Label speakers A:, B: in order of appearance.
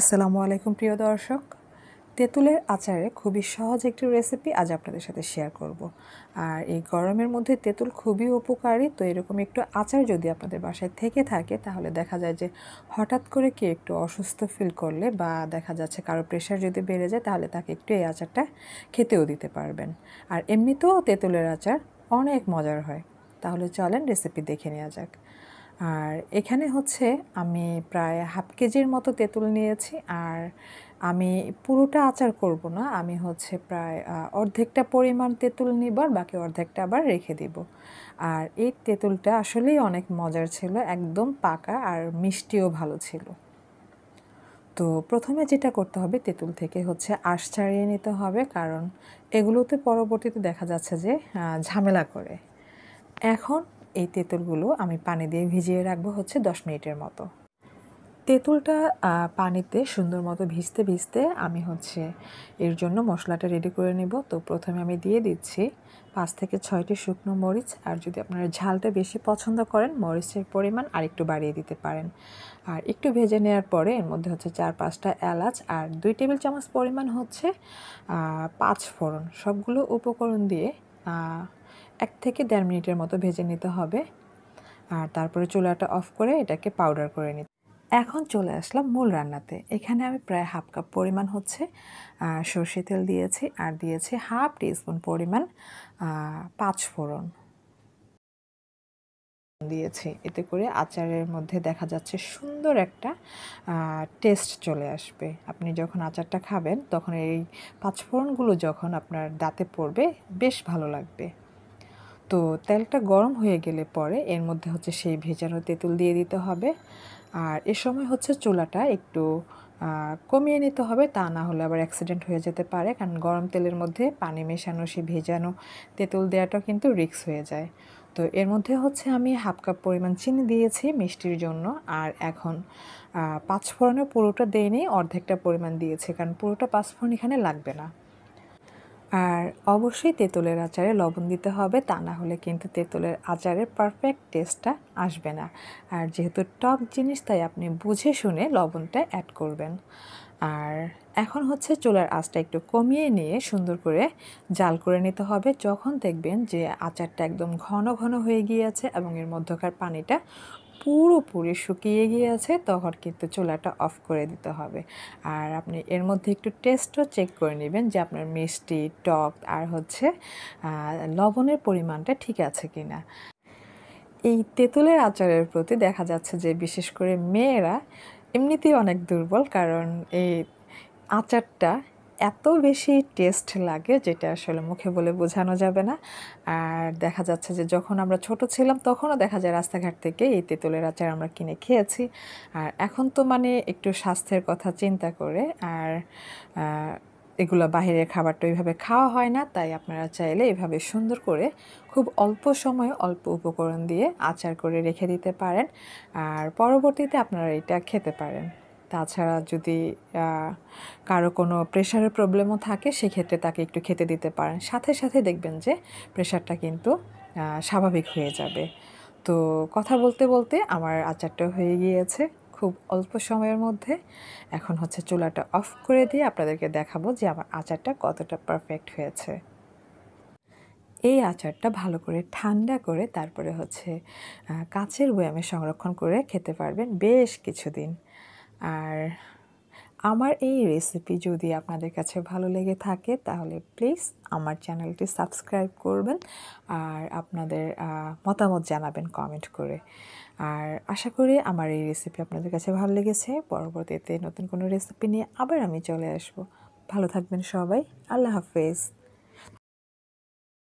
A: আসসালামু আলাইকুম প্রিয় দর্শক তেঁতুলের আচারে খুবই সহজ একটি রেসিপি আজ আপনাদের সাথে শেয়ার করব। আর এই গরমের মধ্যে তেঁতুল খুবই উপকারী তো এরকম একটু আচার যদি আপনাদের বাসায় থেকে থাকে তাহলে দেখা যায় যে হঠাৎ করে কি একটু অসুস্থ ফিল করলে বা দেখা যাচ্ছে কারো প্রেশার যদি বেড়ে যায় তাহলে তাকে একটু এই আচারটা খেতেও দিতে পারবেন আর এমনিতেও তেঁতুলের আচার অনেক মজার হয় তাহলে চলেন রেসিপি দেখে নেওয়া যাক আর এখানে হচ্ছে আমি প্রায় হাফ কেজির মতো তেঁতুল নিয়েছি আর আমি পুরোটা আচার করব না আমি হচ্ছে প্রায় অর্ধেকটা পরিমাণ তেঁতুল নিব আর বাকি অর্ধেকটা আবার রেখে দিব আর এই তেঁতুলটা আসলেই অনেক মজার ছিল একদম পাকা আর মিষ্টিও ভালো ছিল তো প্রথমে যেটা করতে হবে তেঁতুল থেকে হচ্ছে আশ ছাড়িয়ে নিতে হবে কারণ এগুলোতে পরবর্তীতে দেখা যাচ্ছে যে ঝামেলা করে এখন এই তেঁতুলগুলো আমি পানি দিয়ে ভিজিয়ে রাখবো হচ্ছে দশ মিনিটের মতো তেঁতুলটা পানিতে সুন্দর মতো ভিজতে ভিজতে আমি হচ্ছে এর জন্য মশলাটা রেডি করে নেব তো প্রথমে আমি দিয়ে দিচ্ছি পাঁচ থেকে ছয়টি শুকনো মরিচ আর যদি আপনারা ঝালটা বেশি পছন্দ করেন মরিচের পরিমাণ আর একটু বাড়িয়ে দিতে পারেন আর একটু ভেজে নেওয়ার পরে এর মধ্যে হচ্ছে চার পাঁচটা এলাচ আর দুই টেবিল চামচ পরিমাণ হচ্ছে পাঁচ ফোড়ন সবগুলো উপকরণ দিয়ে এক থেকে দেড় মিনিটের মতো ভেজে নিতে হবে আর তারপরে চুলাটা অফ করে এটাকে পাউডার করে নিতে এখন চলে আসলাম মূল রান্নাতে এখানে আমি প্রায় হাফ কাপ পরিমাণ হচ্ছে সর্ষে তেল দিয়েছি আর দিয়েছি হাফ টিস্পুন পরিমাণ পাঁচ ফোড়ন দিয়েছি এতে করে আচারের মধ্যে দেখা যাচ্ছে সুন্দর একটা টেস্ট চলে আসবে আপনি যখন আচারটা খাবেন তখন এই পাঁচফোড়নগুলো যখন আপনার দাঁতে পড়বে বেশ ভালো লাগবে তো তেলটা গরম হয়ে গেলে পরে এর মধ্যে হচ্ছে সেই ভেজানো তেঁতুল দিয়ে দিতে হবে আর এ সময় হচ্ছে চুলাটা একটু কমিয়ে নিতে হবে তা না হলে আবার অ্যাক্সিডেন্ট হয়ে যেতে পারে কারণ গরম তেলের মধ্যে পানি মেশানো সে ভেজানো তেঁতুল দেওয়াটাও কিন্তু রিক্স হয়ে যায় তো এর মধ্যে হচ্ছে আমি হাফ কাপ পরিমাণ চিনি দিয়েছি মিষ্টির জন্য আর এখন পাঁচফোড়নে পুরোটা দেয়নি অর্ধেকটা পরিমাণ দিয়েছে কারণ পুরোটা পাঁচফোড়ন এখানে লাগবে না আর অবশ্যই তেঁতুলের আচারে লবণ দিতে হবে তা না হলে কিন্তু তেঁতুলের আচারের পারফেক্ট টেস্টটা আসবে না আর যেহেতু টক জিনিস তাই আপনি বুঝে শুনে লবণটা অ্যাড করবেন আর এখন হচ্ছে চুলার আঁচটা একটু কমিয়ে নিয়ে সুন্দর করে জাল করে নিতে হবে যখন দেখবেন যে আচারটা একদম ঘন ঘন হয়ে গিয়েছে এবং এর মধ্যকার পানিটা পুরোপুরি শুকিয়ে গিয়েছে তখন কিন্তু চুলাটা অফ করে দিতে হবে আর আপনি এর মধ্যে একটু টেস্টও চেক করে নেবেন যে আপনার মিষ্টি টক আর হচ্ছে লবণের পরিমাণটা ঠিক আছে কি না এই তেঁতুলের আচারের প্রতি দেখা যাচ্ছে যে বিশেষ করে মেয়েরা এমনিতেই অনেক দুর্বল কারণ এই আচারটা এত বেশি টেস্ট লাগে যেটা আসলে মুখে বলে বোঝানো যাবে না আর দেখা যাচ্ছে যে যখন আমরা ছোট ছিলাম তখনও দেখা যায় রাস্তাঘাট থেকে এই তেঁতুলের আচার আমরা কিনে খেয়েছি আর এখন তো মানে একটু স্বাস্থ্যের কথা চিন্তা করে আর এগুলো বাহিরের খাবারটা ওইভাবে খাওয়া হয় না তাই আপনারা চাইলে এভাবে সুন্দর করে খুব অল্প সময়ে অল্প উপকরণ দিয়ে আচার করে রেখে দিতে পারেন আর পরবর্তীতে আপনারা এটা খেতে পারেন তাছাড়া যদি কারো কোনো প্রেশারের প্রবলেমও থাকে সেক্ষেত্রে তাকে একটু খেতে দিতে পারেন সাথে সাথে দেখবেন যে প্রেশারটা কিন্তু স্বাভাবিক হয়ে যাবে তো কথা বলতে বলতে আমার আচারটা হয়ে গিয়েছে খুব অল্প সময়ের মধ্যে এখন হচ্ছে চুলাটা অফ করে দিয়ে আপনাদেরকে দেখাবো যে আমার আচারটা কতটা পারফেক্ট হয়েছে এই আচারটা ভালো করে ঠান্ডা করে তারপরে হচ্ছে কাচের বয়ামে সংরক্ষণ করে খেতে পারবেন বেশ কিছুদিন আর আমার এই রেসিপি যদি আপনাদের কাছে ভালো লেগে থাকে তাহলে প্লিজ আমার চ্যানেলটি সাবস্ক্রাইব করবেন আর আপনাদের মতামত জানাবেন কমেন্ট করে আর আশা করি আমার এই রেসিপি আপনাদের কাছে ভালো লেগেছে পরবর্তীতে নতুন কোনো রেসিপি নিয়ে আবার আমি চলে আসব ভালো থাকবেন সবাই আল্লাহ হাফেজ